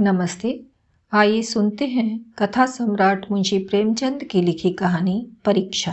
नमस्ते आइए सुनते हैं कथा सम्राट मुंशी प्रेमचंद की लिखी कहानी परीक्षा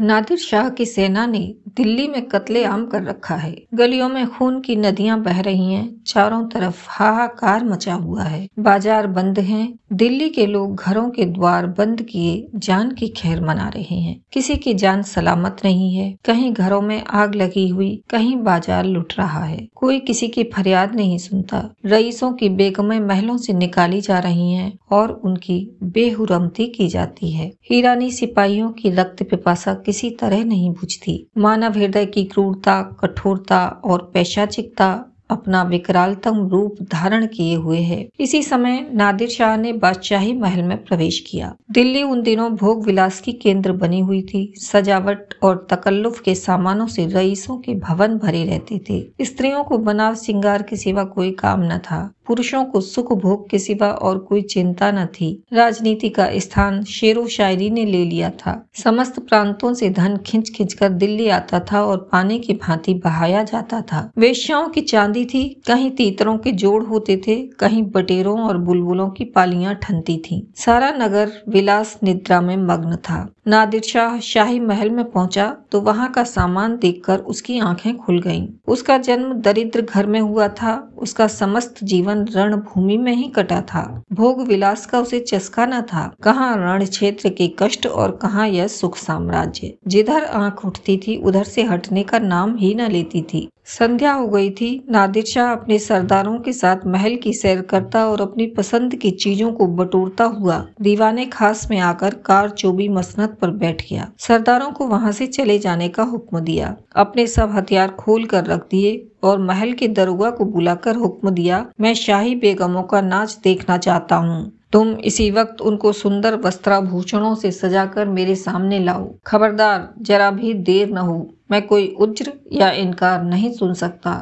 नादिर शाह की सेना ने दिल्ली में कत्ले आम कर रखा है गलियों में खून की नदियां बह रही हैं, चारों तरफ हाहाकार मचा हुआ है बाजार बंद हैं, दिल्ली के लोग घरों के द्वार बंद किए जान की खैर मना रहे हैं किसी की जान सलामत नहीं है कहीं घरों में आग लगी हुई कहीं बाजार लुट रहा है कोई किसी की फरियाद नहीं सुनता रईसों की बेगमें महलों से निकाली जा रही हैं और उनकी बेहुरमती की जाती है हीरानी सिपाहियों की रक्त पिपासा किसी तरह नहीं बुझती मानव हृदय की क्रूरता कठोरता और पैशाचिकता अपना विकरालतम रूप धारण किए हुए है इसी समय नादिर शाह ने बादशाही महल में प्रवेश किया दिल्ली उन दिनों भोग विलास की केंद्र बनी हुई थी सजावट और तकल्लुफ के सामानों से रईसों के भवन भरे रहते थे स्त्रियों को बनाव सिंगार के सिवा कोई काम न था पुरुषों को सुख भोग के सिवा और कोई चिंता न थी राजनीति का स्थान शेरो शायरी ने ले लिया था समस्त प्रांतों से धन खिंच खिंच कर दिल्ली आता था और पानी की भांति बहाया जाता था वेश्याओं की चांदी थी कहीं तीतरों के जोड़ होते थे कहीं बटेरों और बुलबुलों की पालियां ठनती थी सारा नगर विलास निद्रा में मग्न था नादिर शाह शाही महल में पहुंचा तो वहां का सामान देखकर उसकी आंखें खुल गईं। उसका जन्म दरिद्र घर में हुआ था उसका समस्त जीवन रणभूमि में ही कटा था भोग विलास का उसे चस्का न था कहाँ रण क्षेत्र के कष्ट और कहाँ यह सुख साम्राज्य जिधर आंख उठती थी उधर से हटने का नाम ही न लेती थी संध्या हो गई थी नादिर शाह अपने सरदारों के साथ महल की सैर करता और अपनी पसंद की चीजों को बटोरता हुआ दीवाने खास में आकर कार चोबी मसनत पर बैठ गया सरदारों को वहां से चले जाने का हुक्म दिया अपने सब हथियार खोल कर रख दिए और महल के दरोगा को बुलाकर हुक्म दिया मैं शाही बेगमों का नाच देखना चाहता हूँ तुम इसी वक्त उनको सुंदर वस्त्राभूषणों से सजाकर मेरे सामने लाओ खबरदार जरा भी देर न हो मैं कोई उज्र या इनकार नहीं सुन सकता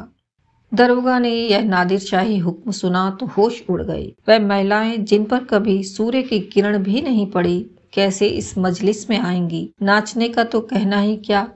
दरोगा ने यह नादिर शाही हुक्म सुना तो होश उड़ गए वह महिलाएं जिन पर कभी सूर्य की किरण भी नहीं पड़ी कैसे इस मजलिस में आएंगी नाचने का तो कहना ही क्या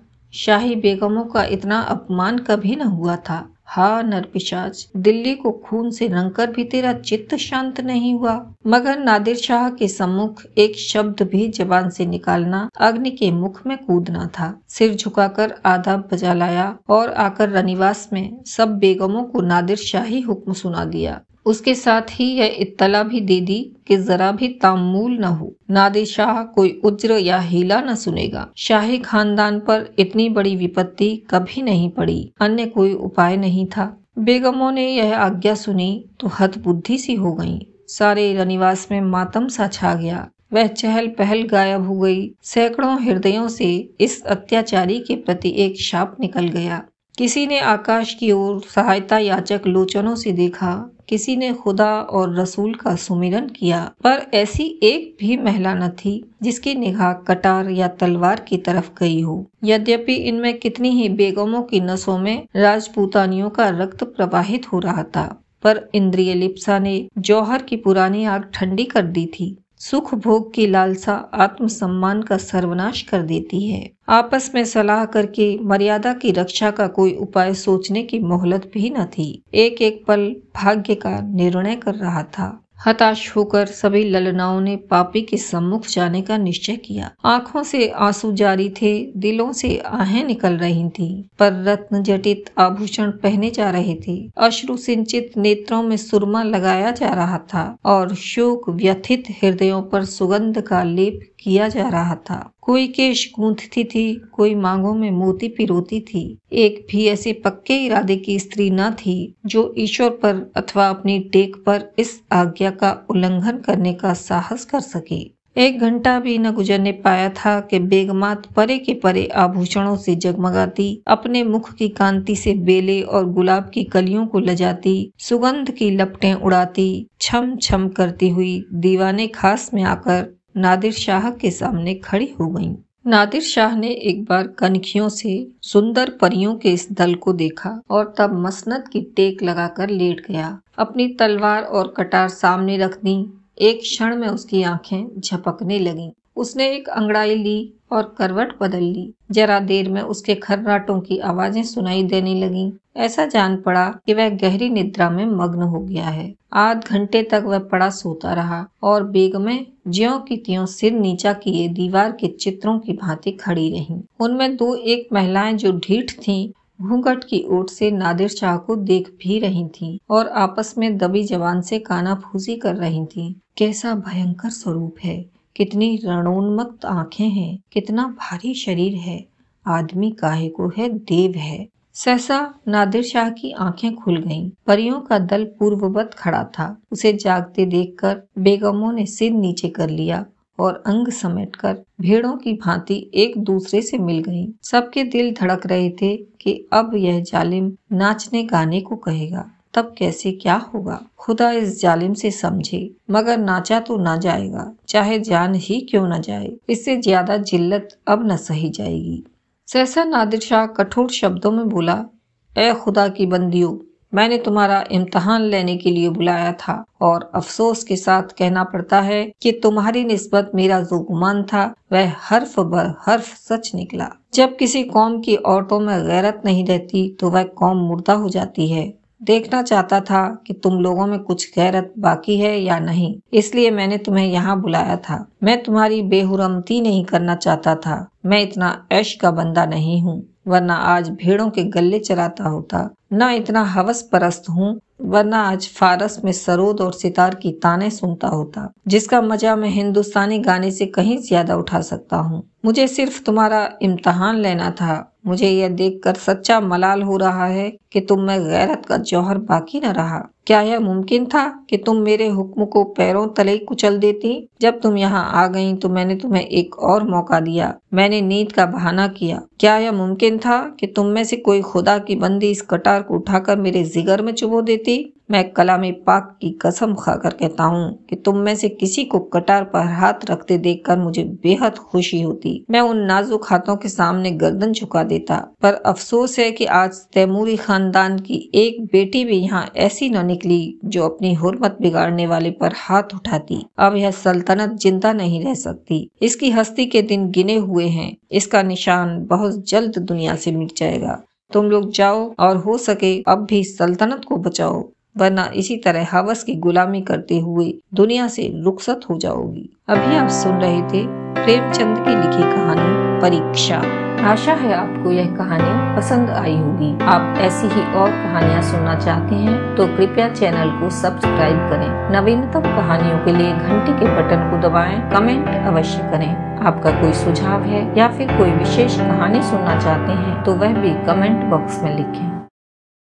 शाही बेगमों का इतना अपमान कभी न हुआ था हा नरपिशाच दिल्ली को खून से रंगकर भी तेरा चित्त शांत नहीं हुआ मगर नादिर शाह के सम्मुख एक शब्द भी जबान से निकालना अग्नि के मुख में कूदना था सिर झुकाकर आधा बजा लाया और आकर रनिवास में सब बेगमों को नादिर शाही हुक्म सुना दिया उसके साथ ही यह इत्तला भी दे दी कि जरा भी तामूल न हो नादिशाह कोई उज्र या हीला न सुनेगा शाही खानदान पर इतनी बड़ी विपत्ति कभी नहीं पड़ी अन्य कोई उपाय नहीं था बेगमों ने यह आज्ञा सुनी तो हत बुद्धि सी हो गईं। सारे रनिवास में मातम सा छा गया वह चहल पहल गायब हो गई सैकड़ों हृदयों से इस अत्याचारी के प्रति एक शाप निकल गया किसी ने आकाश की ओर सहायता याचक लोचनों से देखा किसी ने खुदा और रसूल का सुमिरन किया पर ऐसी एक भी महिला न थी जिसकी निगाह कटार या तलवार की तरफ गई हो यद्यपि इनमें कितनी ही बेगमों की नसों में राजपूतानियों का रक्त प्रवाहित हो रहा था पर इंद्रिय लिप्सा ने जौहर की पुरानी आग ठंडी कर दी थी सुख भोग की लालसा आत्मसम्मान का सर्वनाश कर देती है आपस में सलाह करके मर्यादा की रक्षा का कोई उपाय सोचने की मोहलत भी न थी एक एक पल भाग्य का निर्णय कर रहा था हताश होकर सभी ललनाओं ने पापी के सम्मुख जाने का निश्चय किया आंखों से आंसू जारी थे दिलों से आहें निकल रही थी पर रत्न जटित आभूषण पहने जा रहे थे अश्रु सिंचित नेत्रों में सुरमा लगाया जा रहा था और शोक व्यथित हृदयों पर सुगंध का लेप किया जा रहा था कोई केश गूंथती थी कोई मांगों में मोती पिरोती थी एक भी ऐसी पक्के इरादे की स्त्री न थी जो ईश्वर पर अथवा अपनी टेक पर इस आज्ञा का उल्लंघन करने का साहस कर सके एक घंटा भी न गुजरने पाया था कि बेगमात परे के परे आभूषणों से जगमगाती अपने मुख की कांति से बेले और गुलाब की कलियों को लजाती सुगंध की लपटें उड़ाती छम छम करती हुई दीवाने खास में आकर नादिर शाह के सामने खड़ी हो गईं। नादिर शाह ने एक बार कनखियों से सुंदर परियों के इस दल को देखा और तब मसनत की टेक लगाकर लेट गया अपनी तलवार और कटार सामने रख दी एक क्षण में उसकी आंखें झपकने लगीं उसने एक अंगड़ाई ली और करवट बदल ली जरा देर में उसके खर्राटों की आवाजें सुनाई देने लगी ऐसा जान पड़ा कि वह गहरी निद्रा में मग्न हो गया है आध घंटे तक वह पड़ा सोता रहा और में ज्यो की त्यों सिर नीचा किए दीवार के चित्रों की भांति खड़ी रही उनमें दो एक महिलाएं जो ढीठ थीं घूंघट की ओट से नादिर शाह को देख भी रही थीं और आपस में दबी जवान से काना फूसी कर रही थीं। कैसा भयंकर स्वरूप है कितनी रणोन्मक्त आंखें हैं कितना भारी शरीर है आदमी काहे को है देव है सहसा नादिर शाह की आंखें खुल गईं। परियों का दल पूर्ववत खड़ा था उसे जागते देखकर बेगमों ने सिर नीचे कर लिया और अंग समेटकर भेड़ों की भांति एक दूसरे से मिल गईं। सबके दिल धड़क रहे थे कि अब यह जालिम नाचने गाने को कहेगा तब कैसे क्या होगा खुदा इस जालिम से समझे मगर नाचा तो ना जाएगा चाहे जान ही क्यों ना जाए इससे ज्यादा जिल्लत अब न सही जाएगी सहसा नादिर शाह कठोर शब्दों में बोला ए खुदा की बंदियों मैंने तुम्हारा इम्तहान लेने के लिए बुलाया था और अफसोस के साथ कहना पड़ता है कि तुम्हारी निस्बत मेरा जो गुमान था वह हर्फ बर हर्फ सच निकला जब किसी कौम की औरतों में गैरत नहीं रहती तो वह कौम मुर्दा हो जाती है देखना चाहता था कि तुम लोगों में कुछ गैरत बाकी है या नहीं इसलिए मैंने तुम्हें यहाँ बुलाया था मैं तुम्हारी बेहुरमती नहीं करना चाहता था मैं इतना ऐश का बंदा नहीं हूँ वरना आज भेड़ों के गले चलाता होता न इतना हवस परस्त हूँ वरना आज फारस में सरोद और सितार की ताने सुनता होता जिसका मजा मैं हिंदुस्तानी गाने से कहीं ज्यादा उठा सकता हूँ मुझे सिर्फ तुम्हारा इम्तहान लेना था मुझे यह देखकर सच्चा मलाल हो रहा है कि तुम में गैरत का जौहर बाकी न रहा क्या यह मुमकिन था कि तुम मेरे हुक्म को पैरों तले कुचल देती जब तुम यहाँ आ गई तो मैंने तुम्हें एक और मौका दिया मैंने नींद का बहाना किया क्या यह मुमकिन था कि तुम में से कोई खुदा की बंदी इस कटार को उठाकर मेरे जिगर में चुबो देती मैं कलामी पाक की कसम खाकर कहता हूँ कि तुम में से किसी को कटार पर हाथ रखते देखकर मुझे बेहद खुशी होती मैं उन नाजुक हाथों के सामने गर्दन झुका देता पर अफसोस है कि आज तैमूरी खानदान की एक बेटी भी यहाँ ऐसी न निकली जो अपनी हुरमत बिगाड़ने वाले पर हाथ उठाती अब यह सल्तनत जिंदा नहीं रह सकती इसकी हस्ती के दिन गिने हुए हैं इसका निशान बहुत जल्द दुनिया से मिट जाएगा तुम लोग जाओ और हो सके अब भी सल्तनत को बचाओ वरना इसी तरह हवस की गुलामी करते हुए दुनिया से रुखसत हो जाओगी अभी आप सुन रहे थे प्रेमचंद की लिखी कहानी परीक्षा आशा है आपको यह कहानी पसंद आई होगी आप ऐसी ही और कहानियाँ सुनना चाहते हैं तो कृपया चैनल को सब्सक्राइब करें नवीनतम कहानियों के लिए घंटी के बटन को दबाएं, कमेंट अवश्य करें आपका कोई सुझाव है या फिर कोई विशेष कहानी सुनना चाहते हैं तो वह भी कमेंट बॉक्स में लिखें